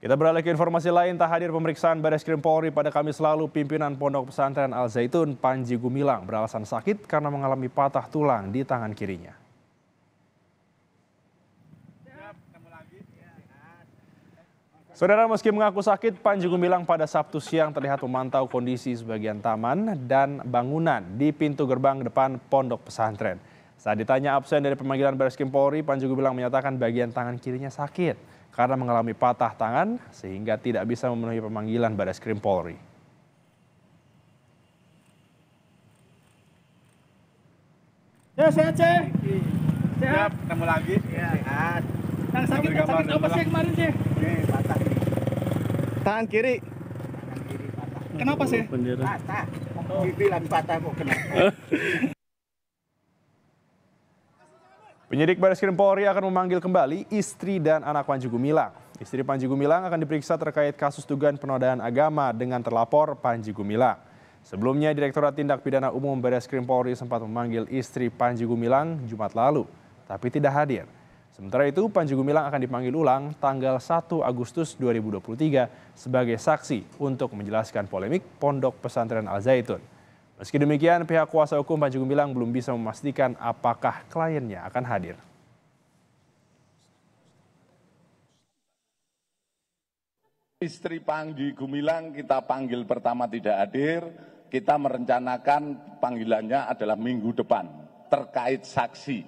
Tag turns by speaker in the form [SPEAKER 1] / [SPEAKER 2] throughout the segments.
[SPEAKER 1] Kita beralih ke informasi lain, tak hadir pemeriksaan Baris Krim Polri pada Kamis lalu, pimpinan Pondok Pesantren Al Zaitun Panji Gumilang beralasan sakit karena mengalami patah tulang di tangan kirinya. Saudara meski mengaku sakit, Panji Gumilang pada Sabtu siang terlihat memantau kondisi sebagian taman dan bangunan di pintu gerbang depan pondok pesantren. Saat ditanya absen dari pemanggilan Baris Krim Polri, Panji Gumilang menyatakan bagian tangan kirinya sakit karena mengalami patah tangan sehingga tidak bisa memenuhi pemanggilan Baris Krim Polri.
[SPEAKER 2] Ya, sehat, Ceh. Sehat. ketemu lagi. Ya, sehat. Yang sakit, yang sakit apa sih kemarin, Oke, patah. Tangan kiri. Tangan kiri patah.
[SPEAKER 1] Kenapa sih? Patah.
[SPEAKER 2] Pipi lagi patah kok kenapa?
[SPEAKER 1] Penyidik Baris Krim Polri akan memanggil kembali istri dan anak Panji Gumilang. Istri Panji Gumilang akan diperiksa terkait kasus dugaan penodaan agama dengan terlapor Panji Gumilang. Sebelumnya, Direktorat Tindak Pidana Umum Baris Krim Polri sempat memanggil istri Panji Gumilang Jumat lalu, tapi tidak hadir. Sementara itu, Panji Gumilang akan dipanggil ulang tanggal 1 Agustus 2023 sebagai saksi untuk menjelaskan polemik Pondok Pesantren Al-Zaitun. Meski demikian, pihak kuasa hukum Panji Gumilang belum bisa memastikan apakah kliennya akan hadir.
[SPEAKER 2] Istri Panji Gumilang kita panggil pertama tidak hadir, kita merencanakan panggilannya adalah minggu depan terkait saksi.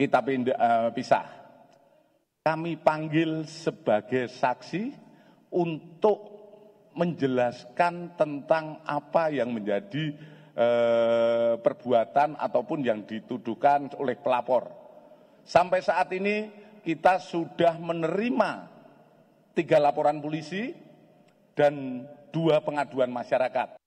[SPEAKER 2] Kita eh, pisah. Kami panggil sebagai saksi untuk menjelaskan tentang apa yang menjadi eh, perbuatan ataupun yang dituduhkan oleh pelapor. Sampai saat ini kita sudah menerima tiga laporan polisi dan dua pengaduan masyarakat.